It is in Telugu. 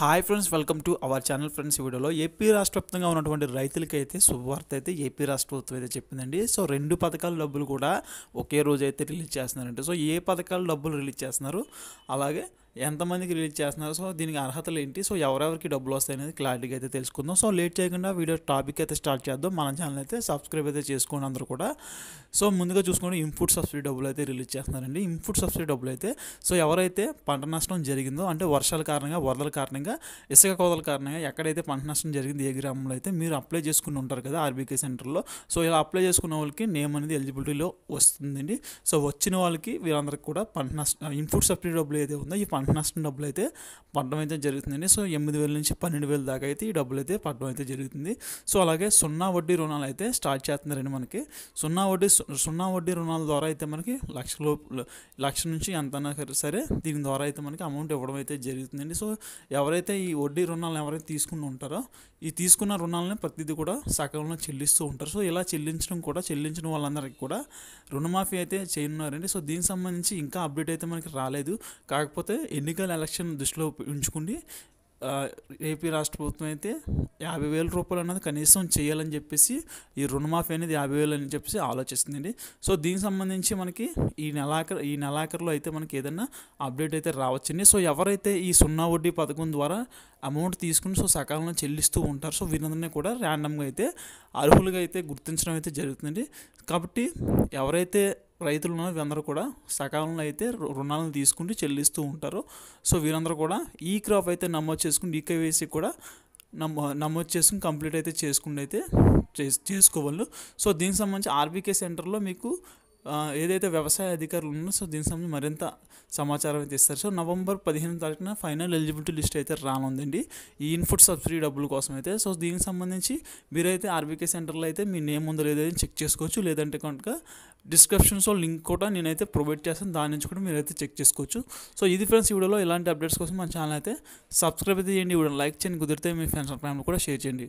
hi friends welcome to our channel friends ఈ వీడియోలో ఏపీ రాష్ట్ర వ్యాప్తంగా ఉన్నటువంటి రైతులకైతే శుభవార్త అయితే ఏపీ రాష్ట్ర ప్రభుత్వం అయితే చెప్పిందండి సో రెండు పథకాల డబ్బులు కూడా ఒకే రోజు అయితే రిలీజ్ చేస్తున్నారంటే సో ఏ పథకాల డబ్బులు రిలీజ్ చేస్తున్నారు అలాగే ఎంతమందికి రిలీజ్ చేస్తున్నారు సో దీనికి అర్హతలు ఏంటి సో ఎవరెవరికి డబ్బులు వస్తాయి అనేది క్లారిటీగా అయితే తెలుసుకుందాం సో లేట్ చేయకుండా వీడియో టాపిక్ అయితే స్టార్ట్ చేద్దాం మన ఛానల్ అయితే సబ్స్క్రైబ్ అయితే చేసుకోండి అందరూ కూడా సో ముందుగా చూసుకుంటే ఇన్పుట్ సబ్సిడీ డబ్బులు అయితే రిలీజ్ చేస్తున్నారండి ఇన్పుట్ సబ్సిడీ డబ్బులు అయితే సో ఎవరైతే పంట నష్టం జరిగిందో అంటే వర్షాల కారణంగా వరదల కారణంగా ఇసుక కోదల కారణంగా ఎక్కడైతే పంట నష్టం జరిగింది ఏ గ్రామంలో అయితే మీరు అప్లై చేసుకుని ఉంటారు కదా ఆర్బీకే సెంటర్లో సో ఇలా అప్లై చేసుకున్న వాళ్ళకి నేమ్ అనేది ఎలిజిబిలిటీలో వస్తుందండి సో వచ్చిన వాళ్ళకి వీళ్ళందరికీ కూడా పంట నష్టం ఇన్పుట్ సబ్సిడీ డబ్బులు అయితే ఉందో ఈ పంట పంట నష్టం డబ్బులు అయితే పడడం అయితే జరుగుతుందండి సో ఎనిమిది వేల నుంచి పన్నెండు వేల దాకా అయితే ఈ డబ్బులు అయితే పడడం అయితే జరుగుతుంది సో అలాగే సున్నా వడ్డీ రుణాలు అయితే స్టార్ట్ చేస్తున్నారండి మనకి సున్నా వడ్డీ సున్నా వడ్డీ రుణాల ద్వారా అయితే మనకి లక్ష లక్ష నుంచి ఎంతైనా సరే దీని ద్వారా అయితే మనకి అమౌంట్ ఇవ్వడం అయితే జరుగుతుందండి సో ఎవరైతే ఈ వడ్డీ రుణాలు ఎవరైతే తీసుకుని ఉంటారో ఈ తీసుకున్న రుణాలని ప్రతిదీ కూడా సకాలంలో చెల్లిస్తూ ఉంటారు సో ఇలా చెల్లించడం కూడా చెల్లించిన వాళ్ళందరికీ కూడా రుణమాఫీ అయితే చేయనున్నారండి సో దీనికి సంబంధించి ఇంకా అప్డేట్ అయితే మనకి రాలేదు కాకపోతే ఎన్నికల ఎలక్షన్ దృష్టిలో ఉంచుకుని ఏపీ రాష్ట్ర ప్రభుత్వం అయితే యాభై వేల రూపాయలు అన్నది కనీసం చేయాలని చెప్పేసి ఈ రుణమాఫీ అనేది యాభై వేలు అని చెప్పేసి ఆలోచిస్తుందండి సో దీనికి సంబంధించి మనకి ఈ నెలాఖరు ఈ నెలాఖరులో అయితే మనకి ఏదైనా అప్డేట్ అయితే రావచ్చండి సో ఎవరైతే ఈ సున్నా వడ్డీ పథకం ద్వారా అమౌంట్ తీసుకుని సో సకాలంలో చెల్లిస్తూ ఉంటారు సో వీరందరినీ కూడా ర్యాండమ్గా అయితే అర్హులుగా అయితే గుర్తించడం అయితే జరుగుతుంది కాబట్టి ఎవరైతే రైతులను వీరందరూ కూడా సకాలంలో అయితే రుణాలను తీసుకుంటూ చెల్లిస్తూ ఉంటారు సో వీరందరూ కూడా ఈ క్రాప్ అయితే నమోదు చేసుకుని ఈ కేవైసీ కూడా నమో నమోదు చేసుకుని కంప్లీట్ అయితే చేసుకుంటే అయితే చేసుకోవాలి సో దీనికి సంబంధించి ఆర్బీకే సెంటర్లో మీకు ఏదైతే వ్యవసాయ అధికారులు ఉన్నారో సో దీని సంబంధించి మరింత సమాచారం అయితే ఇస్తారు సో నవంబర్ పదిహేను తారీఖున ఫైనల్ ఎలిజిబిలిటీ లిస్ట్ అయితే రానుందండి ఈ ఇన్పుట్ సబ్సిడీ డబ్బుల కోసం అయితే సో దీనికి సంబంధించి మీరైతే ఆర్బీకే సెంటర్లో అయితే మీ నేమ్ ఉందో లేదో చెక్ చేసుకోవచ్చు లేదంటే కనుక డిస్క్రిప్షన్స్లో లింక్ కూడా నేనైతే ప్రొవైడ్ చేస్తాను దాని నుంచి కూడా మీరైతే చెక్ చేసుకోవచ్చు సో ఇది ఫ్రెండ్స్ ఈ వీడియోలో ఇలాంటి అప్డేట్స్ కోసం మన ఛానల్ అయితే సబ్స్క్రైబ్ అయితే చేయండి వీడియో లైక్ చేయండి కుదిరితే మీ ఫ్రెండ్స్ ఫ్యామిలీ కూడా షేర్ చేయండి